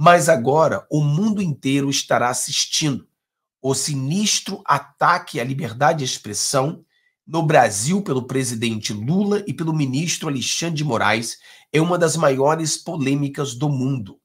Mas agora o mundo inteiro estará assistindo o sinistro ataque à liberdade de expressão no Brasil pelo presidente Lula e pelo ministro Alexandre de Moraes é uma das maiores polêmicas do mundo.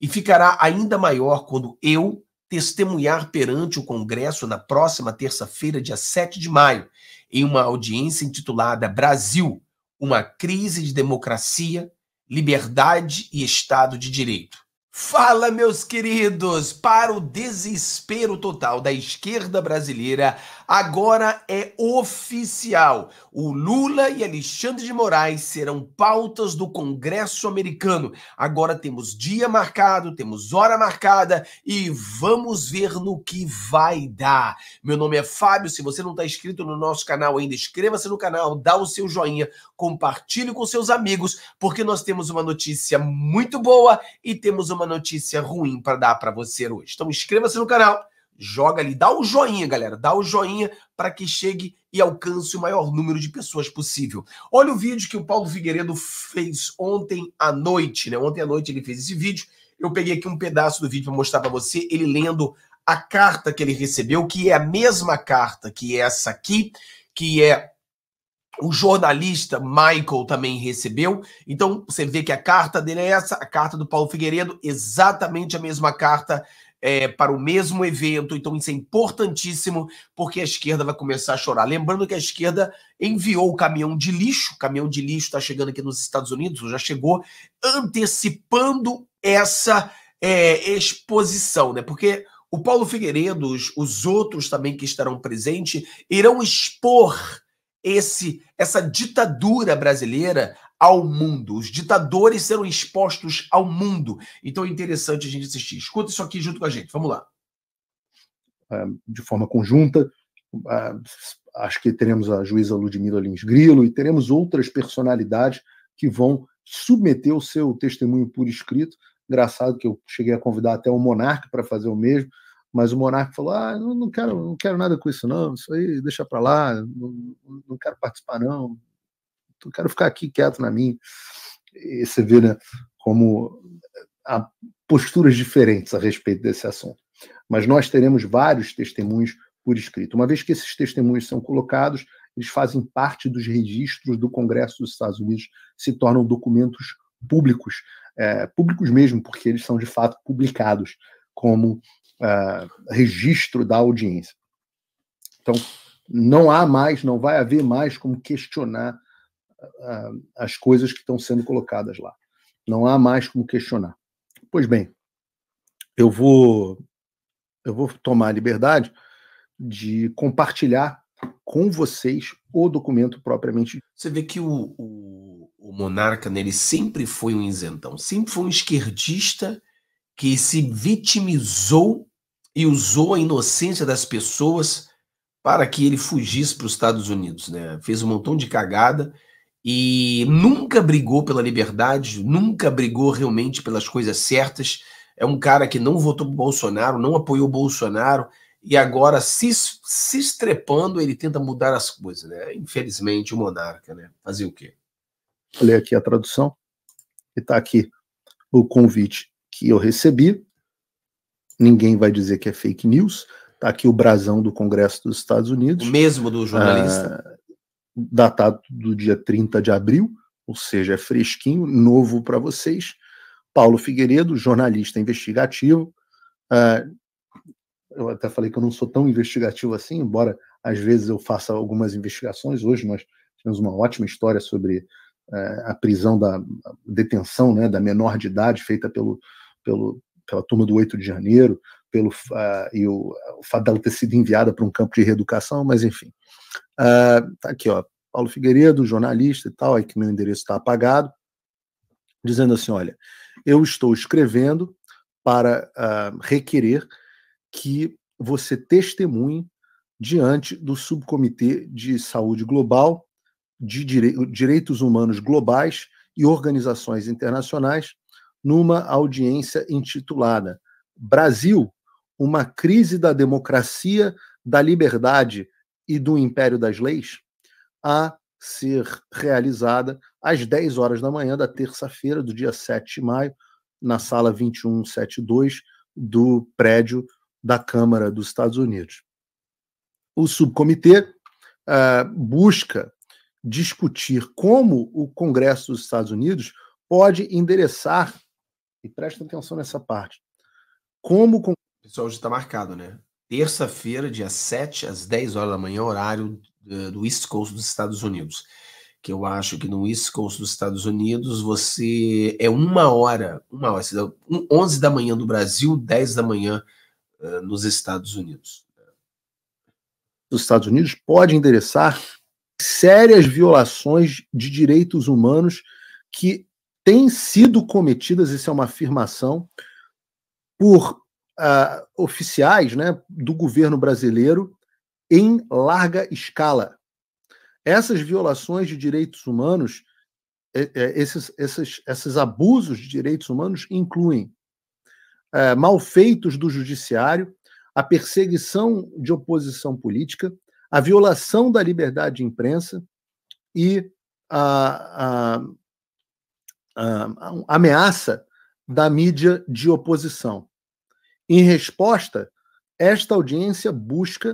E ficará ainda maior quando eu testemunhar perante o Congresso na próxima terça-feira, dia 7 de maio, em uma audiência intitulada Brasil, uma crise de democracia, liberdade e Estado de Direito. Fala, meus queridos! Para o desespero total da esquerda brasileira, Agora é oficial. O Lula e Alexandre de Moraes serão pautas do Congresso americano. Agora temos dia marcado, temos hora marcada e vamos ver no que vai dar. Meu nome é Fábio. Se você não está inscrito no nosso canal ainda, inscreva-se no canal, dá o seu joinha, compartilhe com seus amigos, porque nós temos uma notícia muito boa e temos uma notícia ruim para dar para você hoje. Então inscreva-se no canal joga ali, dá o joinha, galera, dá o joinha para que chegue e alcance o maior número de pessoas possível. Olha o vídeo que o Paulo Figueiredo fez ontem à noite, né? Ontem à noite ele fez esse vídeo. Eu peguei aqui um pedaço do vídeo para mostrar para você, ele lendo a carta que ele recebeu, que é a mesma carta que essa aqui, que é o jornalista Michael também recebeu. Então, você vê que a carta dele é essa, a carta do Paulo Figueiredo, exatamente a mesma carta é, para o mesmo evento. Então, isso é importantíssimo, porque a esquerda vai começar a chorar. Lembrando que a esquerda enviou o caminhão de lixo, o caminhão de lixo está chegando aqui nos Estados Unidos, já chegou, antecipando essa é, exposição, né? Porque o Paulo Figueiredo, os, os outros também que estarão presentes, irão expor esse essa ditadura brasileira ao mundo. Os ditadores serão expostos ao mundo. Então é interessante a gente assistir. Escuta isso aqui junto com a gente. Vamos lá. É, de forma conjunta, acho que teremos a juíza Ludmila Lins Grilo e teremos outras personalidades que vão submeter o seu testemunho por escrito. Engraçado que eu cheguei a convidar até o Monarca para fazer o mesmo, mas o Monarca falou: Ah, não quero, não quero nada com isso, não. Isso aí deixa para lá, não, não quero participar, não eu quero ficar aqui quieto na minha. E você vê né, como há posturas diferentes a respeito desse assunto. Mas nós teremos vários testemunhos por escrito. Uma vez que esses testemunhos são colocados, eles fazem parte dos registros do Congresso dos Estados Unidos, se tornam documentos públicos, é, públicos mesmo, porque eles são de fato publicados como é, registro da audiência. Então, não há mais, não vai haver mais como questionar as coisas que estão sendo colocadas lá. Não há mais como questionar. Pois bem, eu vou eu vou tomar a liberdade de compartilhar com vocês o documento propriamente. Você vê que o, o, o monarca nele né, sempre foi um isentão, sempre foi um esquerdista que se vitimizou e usou a inocência das pessoas para que ele fugisse para os Estados Unidos, né? Fez um montão de cagada e nunca brigou pela liberdade, nunca brigou realmente pelas coisas certas. É um cara que não votou pro Bolsonaro, não apoiou o Bolsonaro e agora se, se estrepando ele tenta mudar as coisas, né? Infelizmente o monarca, né? Fazer o quê? Vou ler aqui a tradução. E tá aqui o convite que eu recebi. Ninguém vai dizer que é fake news. Tá aqui o brasão do Congresso dos Estados Unidos. O mesmo do jornalista. Ah, datado do dia 30 de abril, ou seja, é fresquinho, novo para vocês. Paulo Figueiredo, jornalista investigativo. Uh, eu até falei que eu não sou tão investigativo assim, embora às vezes eu faça algumas investigações. Hoje nós temos uma ótima história sobre uh, a prisão da a detenção né, da menor de idade feita pelo, pelo, pela turma do 8 de janeiro, pelo, uh, e o, o fato dela ter sido enviada para um campo de reeducação, mas enfim. Uh, tá aqui, ó. Paulo Figueiredo, jornalista e tal, aí que meu endereço está apagado, dizendo assim: olha, eu estou escrevendo para uh, requerer que você testemunhe diante do Subcomitê de Saúde Global, de Direitos Humanos Globais e Organizações Internacionais, numa audiência intitulada Brasil, uma crise da democracia, da liberdade e do império das leis? a ser realizada às 10 horas da manhã da terça-feira, do dia 7 de maio, na sala 2172 do prédio da Câmara dos Estados Unidos. O subcomitê uh, busca discutir como o Congresso dos Estados Unidos pode endereçar, e presta atenção nessa parte, como. O Pessoal, hoje é está marcado, né? terça-feira, dia 7, às 10 horas da manhã, horário eh, do East Coast dos Estados Unidos. Que eu acho que no East Coast dos Estados Unidos você é uma hora, uma hora, 11 da manhã do Brasil, 10 da manhã uh, nos Estados Unidos. Os Estados Unidos pode endereçar sérias violações de direitos humanos que têm sido cometidas, isso é uma afirmação, por uh, oficiais né, do governo brasileiro em larga escala. Essas violações de direitos humanos, é, é, esses, esses, esses abusos de direitos humanos incluem é, malfeitos do judiciário, a perseguição de oposição política, a violação da liberdade de imprensa e a, a, a, a ameaça da mídia de oposição. Em resposta, esta audiência busca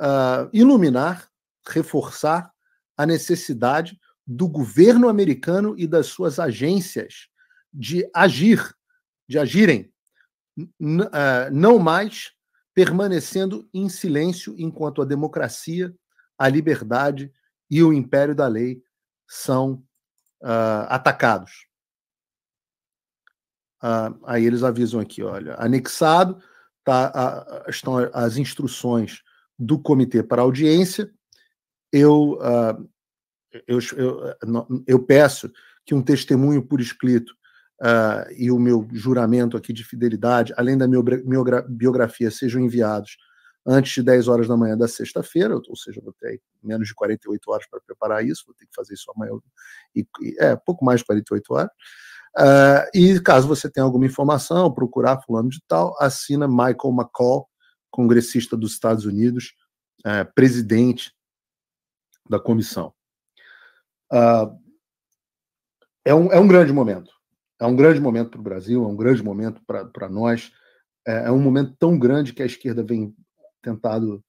uh, iluminar, reforçar a necessidade do governo americano e das suas agências de agir, de agirem, uh, não mais permanecendo em silêncio enquanto a democracia, a liberdade e o império da lei são uh, atacados. Ah, aí eles avisam aqui, olha, anexado tá, a, estão as instruções do comitê para audiência. Eu, ah, eu, eu, eu, peço que um testemunho por escrito ah, e o meu juramento aqui de fidelidade, além da minha biografia, sejam enviados antes de 10 horas da manhã da sexta-feira, ou seja, vou ter menos de 48 horas para preparar isso, vou ter que fazer isso amanhã, e, é, pouco mais de 48 horas. Uh, e caso você tenha alguma informação, procurar fulano de tal, assina Michael McCall, congressista dos Estados Unidos, uh, presidente da comissão. Uh, é, um, é um grande momento. É um grande momento para o Brasil, é um grande momento para nós. É, é, um momento tão grande que a esquerda vem tentado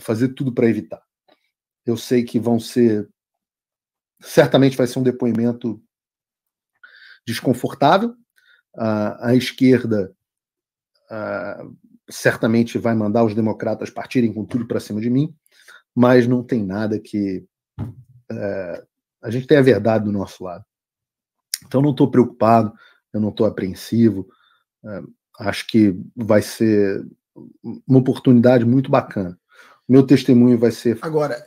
fazer tudo para evitar. Eu sei que vão ser. Certamente vai ser um depoimento desconfortável. A, a esquerda certamente vai mandar os democratas partirem com tudo para cima de mim, mas não tem nada que. É, a gente tem a verdade do nosso lado. Então, não estou preocupado, eu não estou apreensivo. É, acho que vai ser uma oportunidade muito bacana. Meu testemunho vai ser. Agora,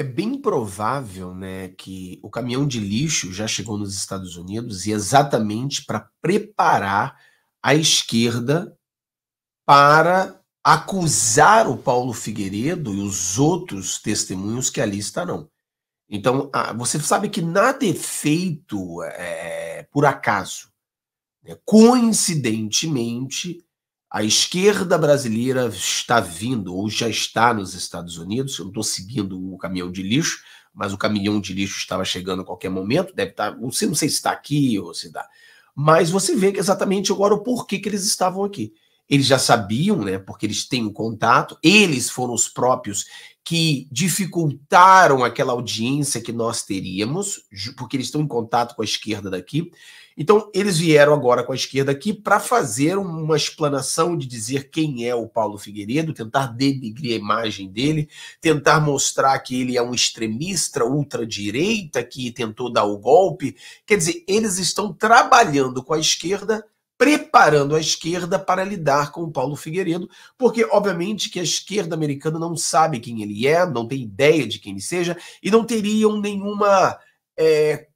é bem provável né, que o caminhão de lixo já chegou nos Estados Unidos e é exatamente para preparar a esquerda para acusar o Paulo Figueiredo e os outros testemunhos que ali estarão. Então, você sabe que nada é feito é, por acaso. Né? Coincidentemente, a esquerda brasileira está vindo, ou já está nos Estados Unidos. Eu não estou seguindo o caminhão de lixo, mas o caminhão de lixo estava chegando a qualquer momento. Deve estar, não sei, não sei se está aqui ou se dá. Mas você vê que exatamente agora o porquê que eles estavam aqui. Eles já sabiam, né? Porque eles têm o um contato, eles foram os próprios que dificultaram aquela audiência que nós teríamos, porque eles estão em contato com a esquerda daqui. Então, eles vieram agora com a esquerda aqui para fazer uma explanação de dizer quem é o Paulo Figueiredo, tentar denigrir a imagem dele, tentar mostrar que ele é um extremista ultradireita que tentou dar o golpe. Quer dizer, eles estão trabalhando com a esquerda, preparando a esquerda para lidar com o Paulo Figueiredo, porque, obviamente, que a esquerda americana não sabe quem ele é, não tem ideia de quem ele seja e não teriam nenhuma. É,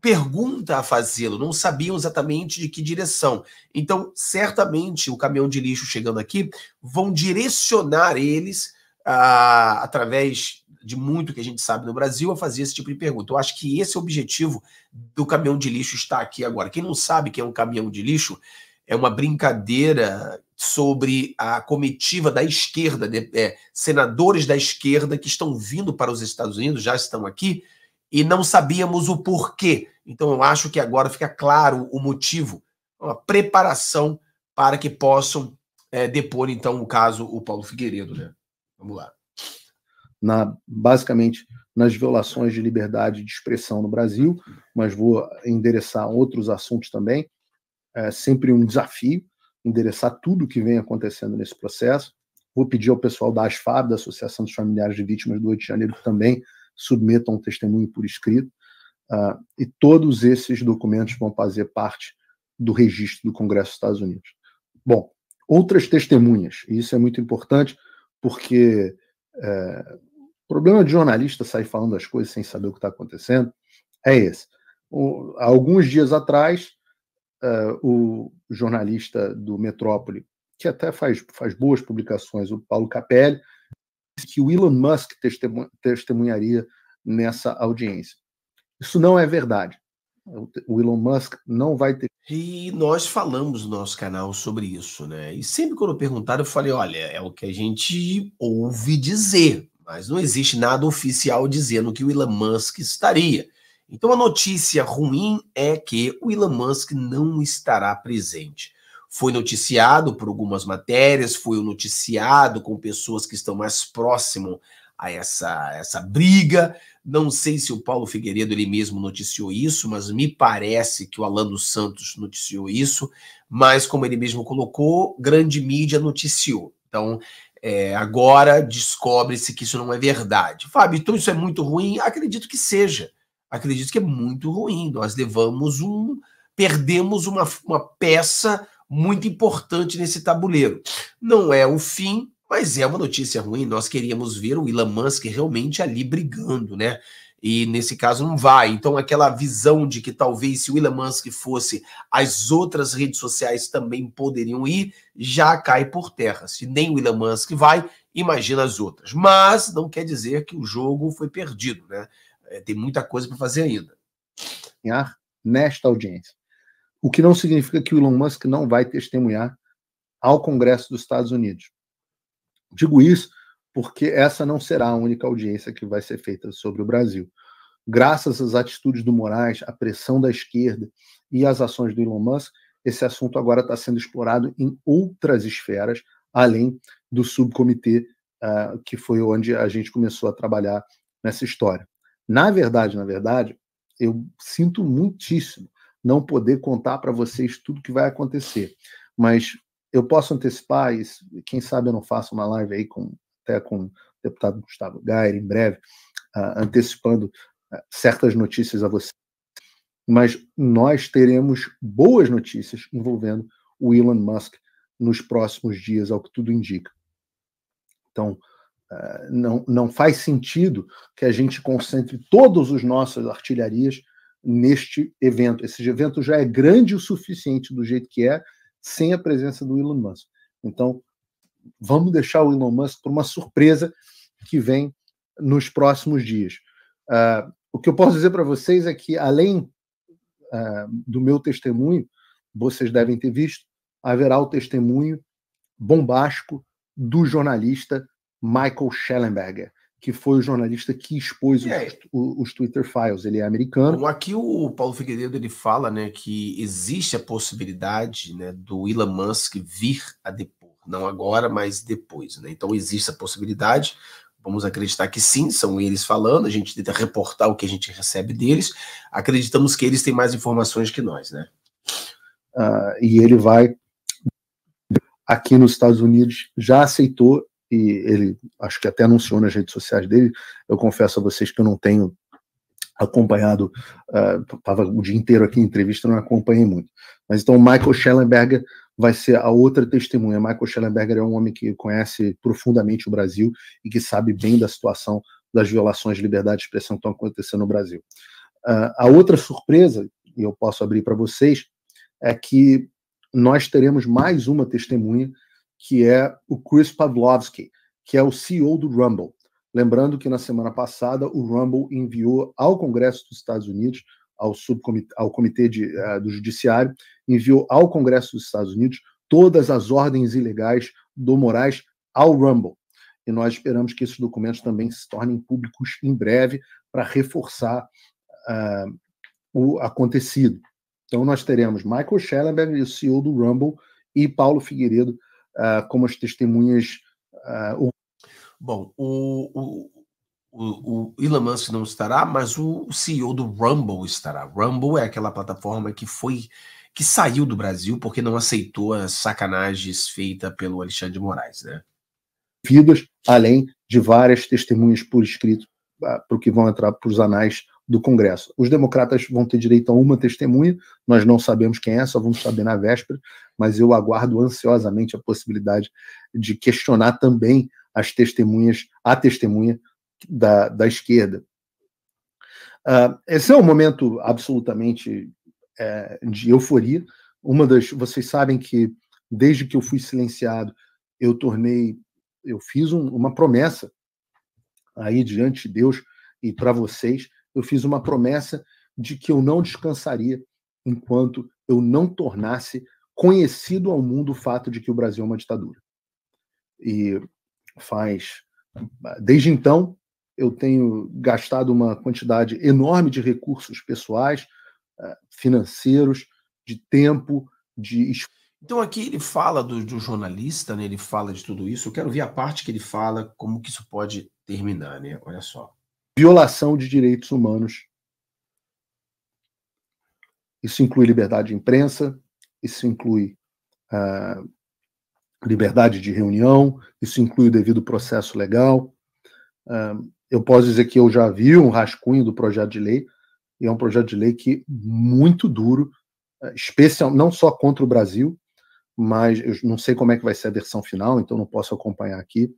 pergunta a fazê-lo, não sabiam exatamente de que direção. Então, certamente, o caminhão de lixo chegando aqui vão direcionar eles, ah, através de muito que a gente sabe no Brasil, a fazer esse tipo de pergunta. Eu acho que esse é o objetivo do caminhão de lixo estar aqui agora. Quem não sabe que é um caminhão de lixo, é uma brincadeira sobre a comitiva da esquerda, de, é, senadores da esquerda que estão vindo para os Estados Unidos, já estão aqui, e não sabíamos o porquê. Então eu acho que agora fica claro o motivo, uma preparação para que possam é, depor então o caso o Paulo Figueiredo, né? Vamos lá. Na, basicamente nas violações de liberdade de expressão no Brasil, mas vou endereçar outros assuntos também. É sempre um desafio endereçar tudo o que vem acontecendo nesse processo. Vou pedir ao pessoal da ASFAB, da Associação dos Familiares de Vítimas do 8 de Janeiro, que também submetam um testemunho por escrito, uh, e todos esses documentos vão fazer parte do registro do Congresso dos Estados Unidos. Bom, outras testemunhas, e isso é muito importante, porque é, o problema de jornalista sair falando as coisas sem saber o que está acontecendo é esse. O, alguns dias atrás, é, o jornalista do Metrópole, que até faz, faz boas publicações, o Paulo Capelli, que o Elon Musk testemunharia nessa audiência. Isso não é verdade. O Elon Musk não vai ter. E nós falamos no nosso canal sobre isso, né? E sempre quando perguntaram, eu falei: olha, é o que a gente ouve dizer, mas não existe nada oficial dizendo que o Elon Musk estaria. Então a notícia ruim é que o Elon Musk não estará presente foi noticiado por algumas matérias, foi noticiado com pessoas que estão mais próximo a essa, essa briga. Não sei se o Paulo Figueiredo ele mesmo noticiou isso, mas me parece que o Alan dos Santos noticiou isso. Mas, como ele mesmo colocou, grande mídia noticiou. Então, é, agora descobre-se que isso não é verdade. Fábio, então isso é muito ruim? Acredito que seja. Acredito que é muito ruim. Nós levamos um. Perdemos uma, uma peça muito importante nesse tabuleiro. Não é o fim, mas é uma notícia ruim. Nós queríamos ver o Elon Musk realmente ali brigando, né? E nesse caso não vai. Então, aquela visão de que talvez se o Elon Musk fosse, as outras redes sociais também poderiam ir, já cai por terra. Se nem o Elon Musk vai, imagina as outras. Mas não quer dizer que o jogo foi perdido, né? É, tem muita coisa para fazer ainda. Nesta audiência. O que não significa que o Elon Musk não vai testemunhar ao Congresso dos Estados Unidos. Digo isso porque essa não será a única audiência que vai ser feita sobre o Brasil. Graças às atitudes do Moraes, à pressão da esquerda e às ações do Elon Musk, esse assunto agora está sendo explorado em outras esferas, além do subcomitê uh, que foi onde a gente começou a trabalhar nessa história. Na verdade, na verdade, eu sinto muitíssimo não poder contar para vocês tudo que vai acontecer. Mas eu posso antecipar, e quem sabe eu não faço uma live aí com, até com o deputado Gustavo Gayer em breve, uh, antecipando uh, certas notícias a vocês. Mas nós teremos boas notícias envolvendo o Elon Musk nos próximos dias, ao que tudo indica. Então, uh, não, não faz sentido que a gente concentre todas as nossas artilharias neste evento. Esse evento já é grande o suficiente do jeito que é, sem a presença do Elon Musk. Então, vamos deixar o Elon Musk para uma surpresa que vem nos próximos dias. Uh, o que eu posso dizer para vocês é que, além uh, do meu testemunho, vocês devem ter visto, haverá o testemunho bombástico do jornalista Michael Schellenberger que foi o jornalista que expôs os, é. os, Twitter Files. Ele é americano. Aqui o Paulo Figueiredo ele fala né, que existe a possibilidade né, do Elon Musk vir a depor, não agora, mas depois. Né? Então existe a possibilidade. Vamos acreditar que sim, são eles falando. A gente tenta reportar o que a gente recebe deles. Acreditamos que eles têm mais informações que nós, né? Uh, e ele vai aqui nos Estados Unidos já aceitou e ele acho que até anunciou nas redes sociais dele. Eu confesso a vocês que eu não tenho acompanhado, estava eh, uh, o dia inteiro aqui em entrevista, não acompanhei muito. Mas então Michael Schellenberger vai ser a outra testemunha. Michael Schellenberger é um homem que conhece profundamente o Brasil e que sabe bem da situação das violações de liberdade de expressão que estão acontecendo no Brasil. Uh, a outra surpresa, e eu posso abrir para vocês, é que nós teremos mais uma testemunha que é o Chris Pavlovsky, que é o CEO do Rumble. Lembrando que na semana passada o Rumble enviou ao Congresso dos Estados Unidos, ao, subcomitê, ao Comitê de, uh, do Judiciário, enviou ao Congresso dos Estados Unidos todas as ordens ilegais do Moraes ao Rumble. E nós esperamos que esses documentos também se tornem públicos em breve para reforçar uh, o acontecido. Então nós teremos Michael Schellenberg, o CEO do Rumble, e Paulo Figueiredo, uh, como as testemunhas. Uh, o... Bom, o, o, o Elon Musk não estará, mas o CEO do Rumble estará. Rumble é aquela plataforma que foi que saiu do Brasil porque não aceitou as sacanagens feitas pelo Alexandre de Moraes, né? Vidas, além de várias testemunhas por escrito ah, para o que vão entrar para os anais do Congresso. Os democratas vão ter direito a uma testemunha, nós não sabemos quem é, só vamos saber na véspera, mas eu aguardo ansiosamente a possibilidade de questionar também as testemunhas, a testemunha da, da esquerda. Uh, esse é um momento absolutamente é, de euforia. Uma das, vocês sabem que desde que eu fui silenciado, eu tornei, eu fiz um, uma promessa aí diante de Deus e para vocês eu fiz uma promessa de que eu não descansaria enquanto eu não tornasse conhecido ao mundo o fato de que o Brasil é uma ditadura. E faz. Desde então, eu tenho gastado uma quantidade enorme de recursos pessoais, eh, financeiros, de tempo, de. Então, aqui ele fala do, do jornalista, né? ele fala de tudo isso. Eu quero ver a parte que ele fala, como que isso pode terminar, né? Olha só violação de direitos humanos. Isso inclui liberdade de imprensa, isso inclui ah, liberdade de reunião, isso inclui o devido processo legal. Ah, eu posso dizer que eu já vi um rascunho do projeto de lei, e é um projeto de lei que muito duro, especial não só contra o Brasil, mas eu não sei como é que vai ser a versão final, então não posso acompanhar aqui,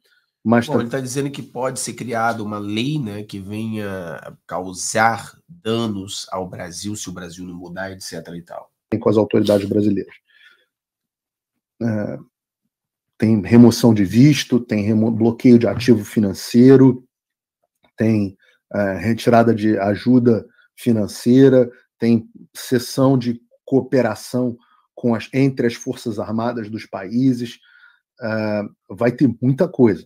mas Bom, tá... ele está dizendo que pode ser criada uma lei né, que venha causar danos ao Brasil se o Brasil não mudar, etc. e tal. Com as autoridades brasileiras. É, tem remoção de visto, tem remo... bloqueio de ativo financeiro, tem é, retirada de ajuda financeira, tem cessão de cooperação com as, entre as forças armadas dos países. É, vai ter muita coisa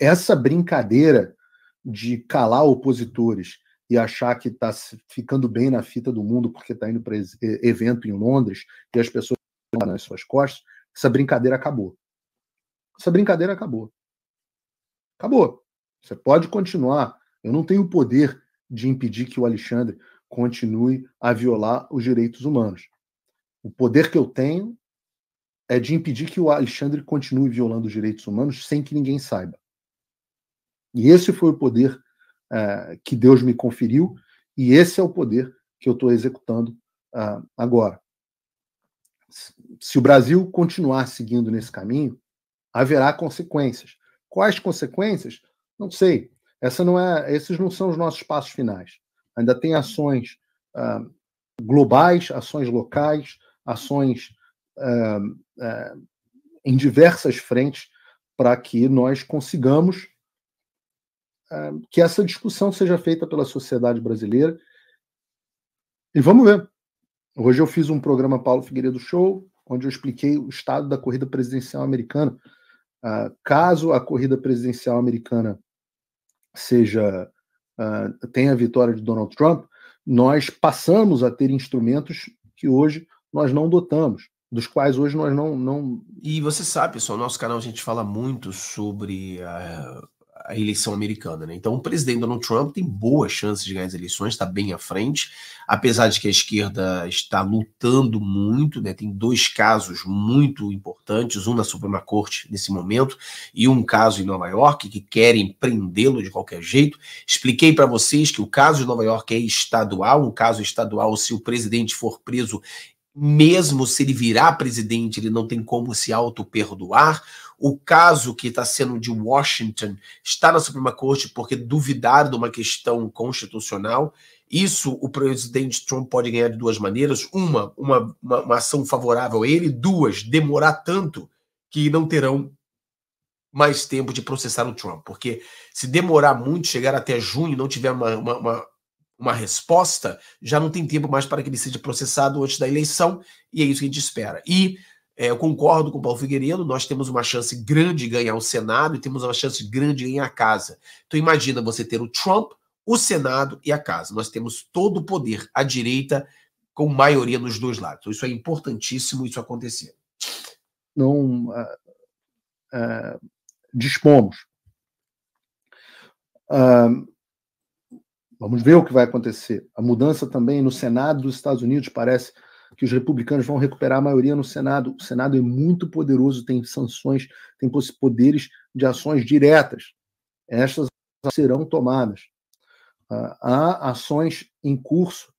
essa brincadeira de calar opositores e achar que está ficando bem na fita do mundo porque está indo para evento em Londres e as pessoas estão nas suas costas, essa brincadeira acabou. Essa brincadeira acabou. Acabou. Você pode continuar. Eu não tenho o poder de impedir que o Alexandre continue a violar os direitos humanos. O poder que eu tenho é de impedir que o Alexandre continue violando os direitos humanos sem que ninguém saiba. E esse foi o poder uh, que Deus me conferiu, e esse é o poder que eu estou executando uh, agora. Se o Brasil continuar seguindo nesse caminho, haverá consequências. Quais consequências? Não sei. Essa não é, esses não são os nossos passos finais. Ainda tem ações uh, globais, ações locais, ações em diversas frentes para que nós consigamos que essa discussão seja feita pela sociedade brasileira. E vamos ver. Hoje eu fiz um programa Paulo Figueiredo Show, onde eu expliquei o estado da corrida presidencial americana. Uh, caso a corrida presidencial americana seja uh, tenha a vitória de Donald Trump, nós passamos a ter instrumentos que hoje nós não dotamos, dos quais hoje nós não. não... E você sabe, pessoal, no nosso canal a gente fala muito sobre ah, a eleição americana. Né? Então, o presidente Donald Trump tem boas chances de ganhar as eleições, está bem à frente, apesar de que a esquerda está lutando muito, né? tem dois casos muito importantes, um na Suprema Corte nesse momento e um caso em Nova York, que querem prendê-lo de qualquer jeito. Expliquei para vocês que o caso de Nova York é estadual, um caso estadual, se o presidente for preso, mesmo se ele virar presidente, ele não tem como se auto-perdoar. O caso que está sendo de Washington está na Suprema Corte porque duvidar de uma questão constitucional. Isso o presidente Trump pode ganhar de duas maneiras: uma, uma, uma, uma ação favorável a ele, duas, demorar tanto que não terão mais tempo de processar o Trump. Porque se demorar muito, chegar até junho e não tiver uma, uma, uma, uma, resposta, já não tem tempo mais para que ele seja processado antes da eleição, e é isso que a gente espera. E é, eu concordo com o Paulo Figueiredo, nós temos uma chance grande de ganhar o Senado e temos uma chance grande de ganhar a Casa. Então imagina você ter o Trump, o Senado e a Casa. Nós temos todo o poder, à direita com maioria nos dois lados. Então, isso é importantíssimo isso acontecer. Não uh, uh, dispomos. Uh, vamos ver o que vai acontecer. A mudança também no Senado dos Estados Unidos parece que os republicanos vão recuperar a maioria no Senado. O Senado é muito poderoso, tem sanções, tem poderes de ações diretas. Estas serão tomadas. Ah, há ações em curso.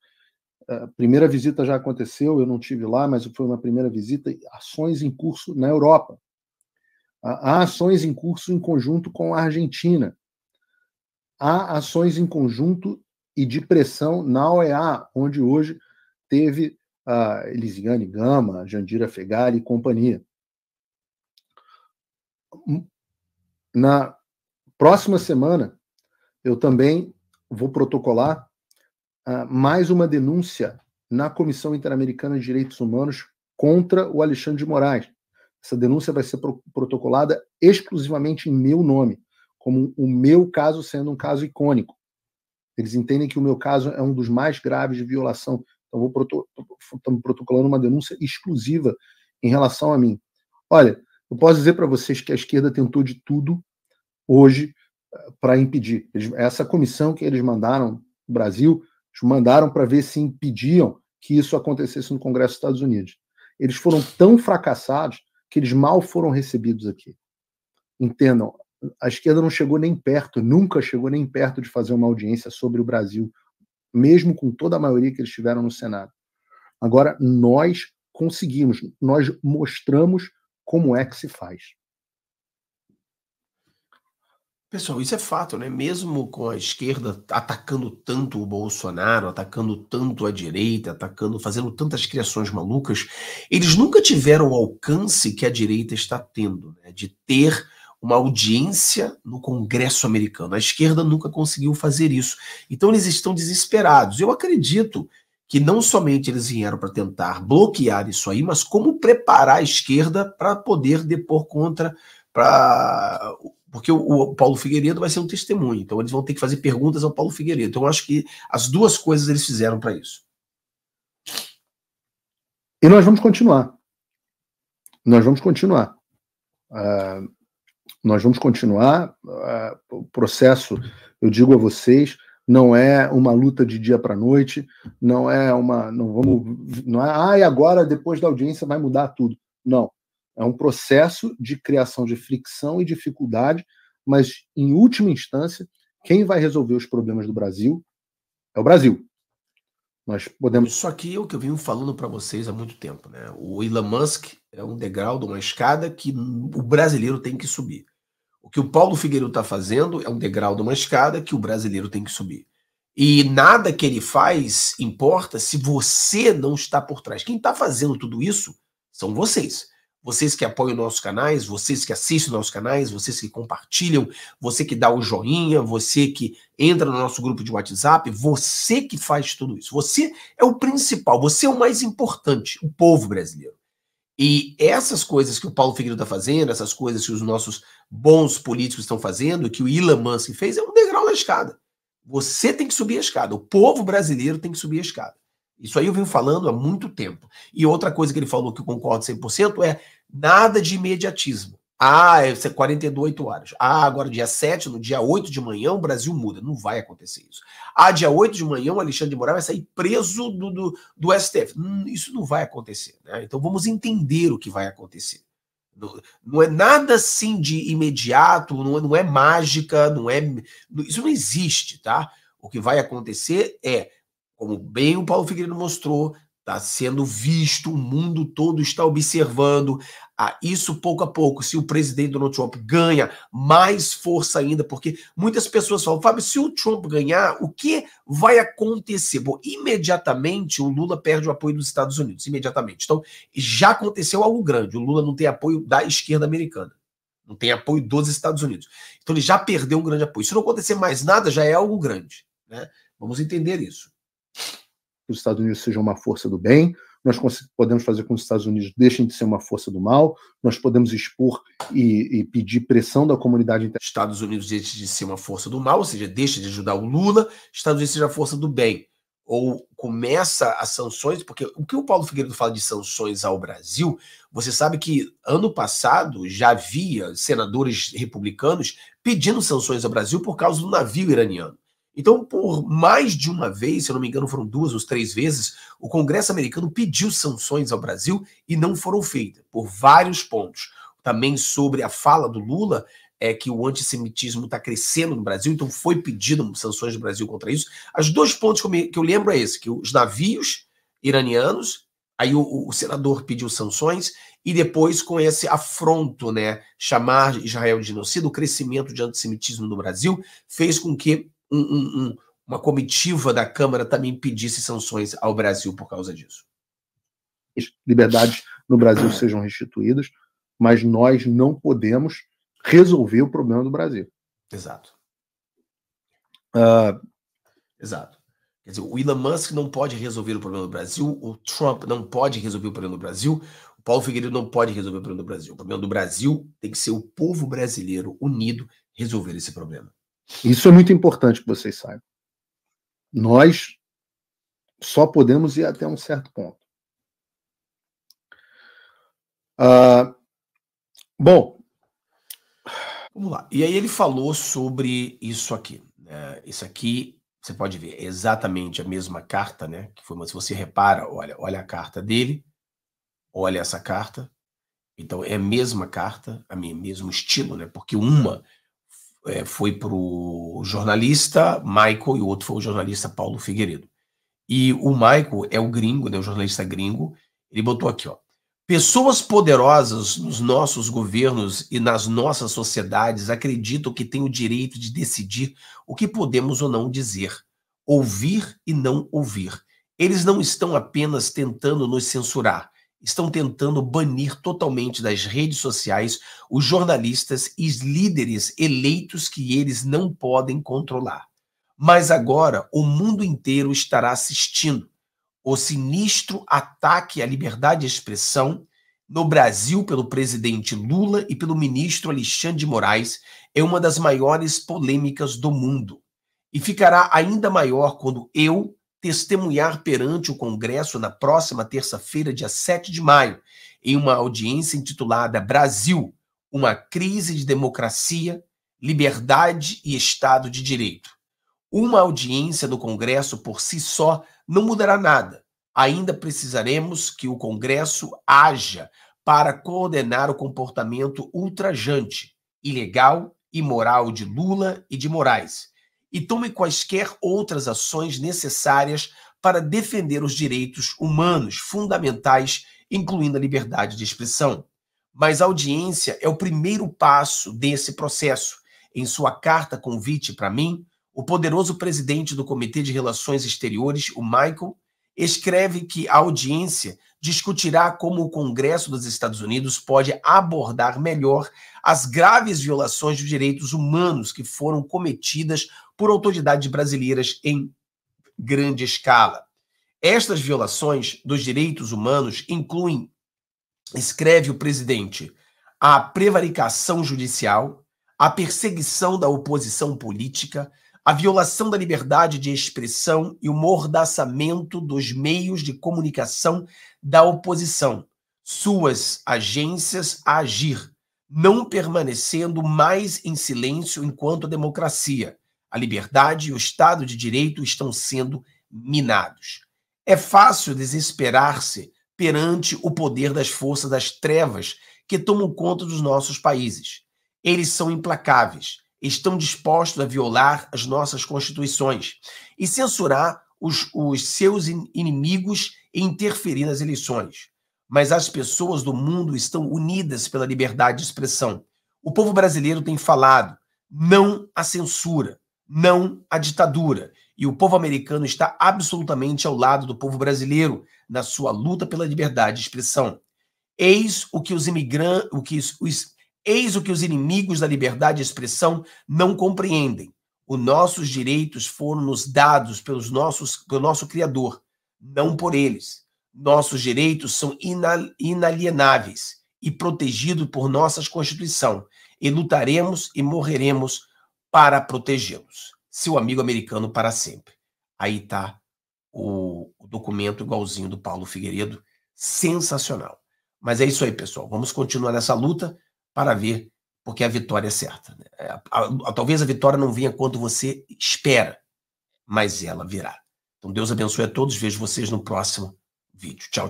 Ah, a primeira visita já aconteceu, eu não tive lá, mas foi uma primeira visita. Ações em curso na Europa. Ah, há ações em curso em conjunto com a Argentina. Há ações em conjunto e de pressão na OEA, onde hoje teve a Elisiane Gama, Jandira Fegali e companhia. Hum, na próxima semana, eu também vou protocolar uh, mais uma denúncia na Comissão Interamericana de Direitos Humanos contra o Alexandre de Moraes. Essa denúncia vai ser pro protocolada exclusivamente em meu nome, como o meu caso sendo um caso icônico. Eles entendem que o meu caso é um dos mais graves de violação então, vou proto estamos protocolando uma denúncia exclusiva em relação a mim. Olha, eu posso dizer para vocês que a esquerda tentou de tudo hoje eh, para impedir. Eles, essa comissão que eles mandaram no Brasil, eles mandaram para ver se impediam que isso acontecesse no Congresso dos Estados Unidos. Eles foram tão fracassados que eles mal foram recebidos aqui. Entendam, a esquerda não chegou nem perto, nunca chegou nem perto de fazer uma audiência sobre o Brasil mesmo com toda a maioria que eles tiveram no Senado. Agora, nós conseguimos, nós mostramos como é que se faz. Pessoal, isso é fato, né? Mesmo com a esquerda atacando tanto o Bolsonaro, atacando tanto a direita, atacando, fazendo tantas criações malucas, eles nunca tiveram o alcance que a direita está tendo, né? De ter uma audiência no Congresso americano. A esquerda nunca conseguiu fazer isso. Então eles estão desesperados. Eu acredito que não somente eles vieram para tentar bloquear isso aí, mas como preparar a esquerda para poder depor contra para porque o, Paulo Figueiredo vai ser um testemunho, então eles vão ter que fazer perguntas ao Paulo Figueiredo. Então eu acho que as duas coisas eles fizeram para isso. E nós vamos continuar. Nós vamos continuar. Ah, nós vamos continuar. Ah, o processo, eu digo a vocês, não é uma luta de dia para noite, não é uma. Não vamos. Não é, ah, e agora, depois da audiência, vai mudar tudo. Não. É um processo de criação de fricção e dificuldade, mas, em última instância, quem vai resolver os problemas do Brasil é o Brasil. Nós podemos. Isso aqui é o que eu venho falando para vocês há muito tempo, né? O Elon Musk é um degrau de uma escada que o brasileiro tem que subir. O que o Paulo Figueiredo está fazendo é um degrau de uma escada que o brasileiro tem que subir. E nada que ele faz importa se você não está por trás. Quem está fazendo tudo isso são vocês. Vocês que apoiam nossos canais, vocês que assistem nossos canais, vocês que compartilham, você que dá o joinha, você que entra no nosso grupo de WhatsApp, você que faz tudo isso. Você é o principal, você é o mais importante, o povo brasileiro. E essas coisas que o Paulo Figueiredo está fazendo, essas coisas que os nossos bons políticos estão fazendo, que o Elon Musk fez, é um degrau na escada. Você tem que subir a escada, o povo brasileiro tem que subir a escada. Isso aí eu venho falando há muito tempo. E outra coisa que ele falou que eu concordo 100% é nada de imediatismo. Ah, é 48 é horas. Ah, agora dia 7, no dia 8 de manhã, o Brasil muda. Não vai acontecer isso. Ah, dia 8 de manhã, o Alexandre de Moraes vai sair preso do, do, do STF. Hum, isso não vai acontecer. Né? Então vamos entender o que vai acontecer. Não, não é nada assim de imediato, não é, não é mágica, não é. Isso não existe, tá? O que vai acontecer é, como bem o Paulo Figueiredo mostrou, está sendo visto, o mundo todo está observando. Ah, isso pouco a pouco, se o presidente Donald Trump ganha, mais força ainda, porque muitas pessoas falam, Fábio, se o Trump ganhar, o que vai acontecer? Bom, imediatamente o Lula perde o apoio dos Estados Unidos, imediatamente. Então, já aconteceu algo grande, o Lula não tem apoio da esquerda americana. Não tem apoio dos Estados Unidos. Então ele já perdeu um grande apoio. Se não acontecer mais nada, já é algo grande. Né? Vamos entender isso os Estados Unidos sejam uma força do bem, nós podemos fazer com que os Estados Unidos deixem de ser uma força do mal, nós podemos expor e, e pedir pressão da comunidade internacional. Estados Unidos deixe de ser uma força do mal, ou seja, deixa de ajudar o Lula, Estados Unidos seja a força do bem. Ou começa as sanções, porque o que o Paulo Figueiredo fala de sanções ao Brasil, você sabe que ano passado já havia senadores republicanos pedindo sanções ao Brasil por causa do navio iraniano. Então, por mais de uma vez, se eu não me engano, foram duas ou três vezes, o Congresso americano pediu sanções ao Brasil e não foram feitas, por vários pontos. Também sobre a fala do Lula, é que o antissemitismo está crescendo no Brasil, então foi pedido sanções do Brasil contra isso. Os dois pontos que eu, me, que eu lembro é esse, que os navios iranianos, aí o, o senador pediu sanções, e depois com esse afronto, né, chamar Israel de genocida, o crescimento de antissemitismo no Brasil fez com que um, um, uma comitiva da Câmara também pedisse sanções ao Brasil por causa disso. Liberdades no Brasil sejam restituídas, mas nós não podemos resolver o problema do Brasil. Exato. Uh... Exato. Quer dizer, o Elon Musk não pode resolver o problema do Brasil, o Trump não pode resolver o problema do Brasil, o Paulo Figueiredo não pode resolver o problema do Brasil. O problema do Brasil tem que ser o povo brasileiro unido resolver esse problema. Isso é muito importante que vocês saibam. Nós só podemos ir até um certo ponto. Uh, bom. Vamos lá. E aí ele falou sobre isso aqui. É, isso aqui, você pode ver, é exatamente a mesma carta, né? Que foi, mas se você repara, olha, olha a carta dele, olha essa carta. Então é a mesma carta, a mesmo estilo, né? Porque uma é, foi para o jornalista Michael e o outro foi o jornalista Paulo Figueiredo. E o Michael é o gringo, né, o jornalista gringo, ele botou aqui, ó. Pessoas poderosas nos nossos governos e nas nossas sociedades acreditam que têm o direito de decidir o que podemos ou não dizer, ouvir e não ouvir. Eles não estão apenas tentando nos censurar, estão tentando banir totalmente das redes sociais os jornalistas e líderes eleitos que eles não podem controlar. Mas agora o mundo inteiro estará assistindo o sinistro ataque à liberdade de expressão no Brasil pelo presidente Lula e pelo ministro Alexandre de Moraes é uma das maiores polêmicas do mundo. E ficará ainda maior quando eu, testemunhar perante o Congresso na próxima terça-feira, dia 7 de maio, em uma audiência intitulada Brasil: Uma Crise de Democracia, Liberdade e Estado de Direito. Uma audiência do Congresso por si só não mudará nada. Ainda precisaremos que o Congresso haja para coordenar o comportamento ultrajante, ilegal e moral de Lula e de Moraes e tomem quaisquer outras ações necessárias para defender os direitos humanos fundamentais, incluindo a liberdade de expressão. Mas a audiência é o primeiro passo desse processo. Em sua carta convite para mim, o poderoso presidente do Comitê de Relações Exteriores, o Michael, escreve que a audiência discutirá como o Congresso dos Estados Unidos pode abordar melhor as graves violações de direitos humanos que foram cometidas por autoridades brasileiras em grande escala. Estas violações dos direitos humanos incluem, escreve o presidente, a prevaricação judicial, a perseguição da oposição política, a violação da liberdade de expressão e o mordaçamento dos meios de comunicação da oposição, suas agências a agir, não permanecendo mais em silêncio enquanto a democracia, a liberdade e o Estado de Direito estão sendo minados. É fácil desesperar-se perante o poder das forças das trevas que tomam conta dos nossos países. Eles são implacáveis estão dispostos a violar as nossas constituições e censurar os, os seus inimigos e interferir nas eleições. Mas as pessoas do mundo estão unidas pela liberdade de expressão. O povo brasileiro tem falado não à censura, não à ditadura. E o povo americano está absolutamente ao lado do povo brasileiro na sua luta pela liberdade de expressão. Eis o que os imigrantes, o que os, os Eis o que os inimigos da liberdade de expressão não compreendem. Os nossos direitos foram nos dados pelos nossos, pelo nosso Criador, não por eles. Nossos direitos são inalienáveis e protegidos por nossa Constituição, e lutaremos e morreremos para protegê-los. Seu amigo americano para sempre. Aí está o documento igualzinho do Paulo Figueiredo, sensacional. Mas é isso aí, pessoal. Vamos continuar nessa luta para ver, porque a vitória é certa. Né? É, talvez a vitória não venha quando você espera, mas ela virá. Então Deus abençoe a todos. Vejo vocês no próximo vídeo. Tchau, tchau.